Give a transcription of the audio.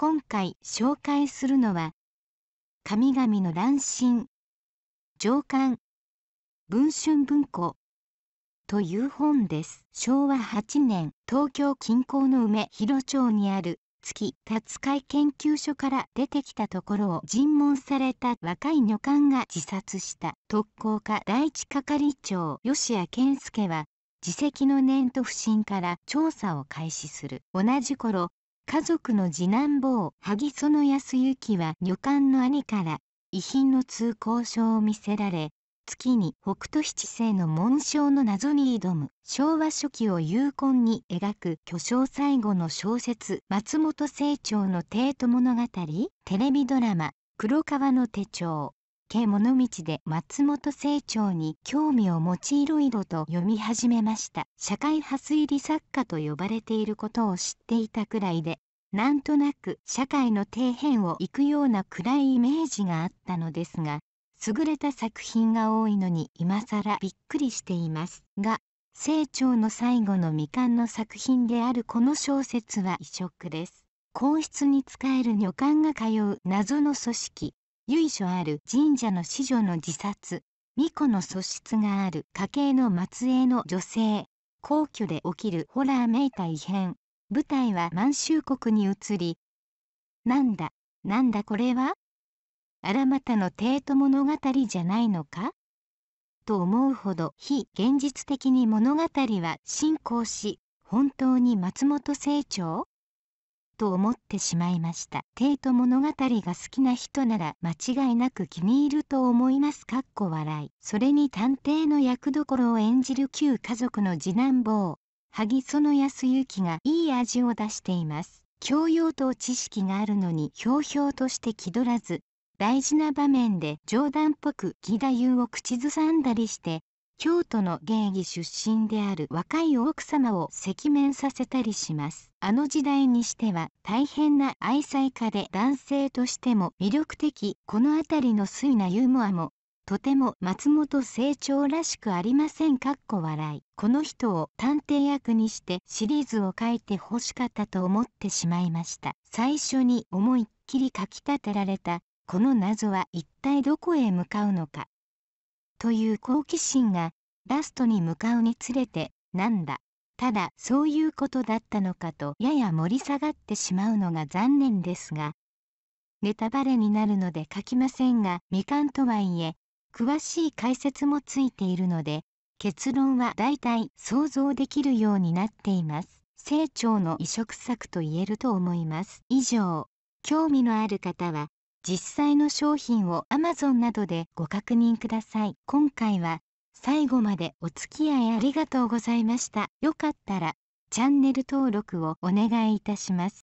今回紹介するのは神々の乱心上巻文春文庫という本です昭和8年東京近郊の梅広町にある月立会研究所から出てきたところを尋問された若い女官が自殺した特攻課第一係長吉谷健介は自責の念と不信から調査を開始する同じ頃家族の次男坊萩園康之は女官の兄から遺品の通行証を見せられ月に北斗七星の紋章の謎に挑む昭和初期を有根に描く巨匠最後の小説松本清張の帝都物語テレビドラマ黒川の手帳家物道で松本清張に興味を持ちいろいろと読み始めました社会派推理作家と呼ばれていることを知っていたくらいでなんとなく社会の底辺を行くような暗いイメージがあったのですが優れた作品が多いのに今更びっくりしていますが清張の最後の未完の作品であるこの小説は異色です皇室に仕える女官が通う謎の組織由緒ある神社の子女の自殺巫女の素質がある家系の末裔の女性皇居で起きるホラーめいた異変舞台は満州国に移りなんだなんだこれは荒俣の帝都物語じゃないのかと思うほど非現実的に物語は進行し本当に松本清張と思ってしまいました帝都物語が好きな人なら間違いなく気に入ると思いますかっこ笑いそれに探偵の役どころを演じる旧家族の次男坊萩園康之がいい味を出しています。教養と知識があるのにひょうひょうとして気取らず、大事な場面で冗談っぽく義太夫を口ずさんだりして、京都の芸妓出身である若い奥様を赤面させたりします。あの時代にしては大変な愛妻家で男性としても魅力的、この辺りの粋なユーモアもとても松本清張らしくありませんかっこ笑いこの人を探偵役にしてシリーズを書いて欲しかったと思ってしまいました最初に思いっきり書き立てられたこの謎は一体どこへ向かうのかという好奇心がラストに向かうにつれてなんだただそういうことだったのかとやや盛り下がってしまうのが残念ですがネタバレになるので書きませんが未完とはいえ詳しい解説もついているので結論はだいたい想像できるようになっています。成長の移植策と言えると思います。以上、興味のある方は実際の商品を Amazon などでご確認ください。今回は最後までお付き合いありがとうございました。よかったらチャンネル登録をお願いいたします。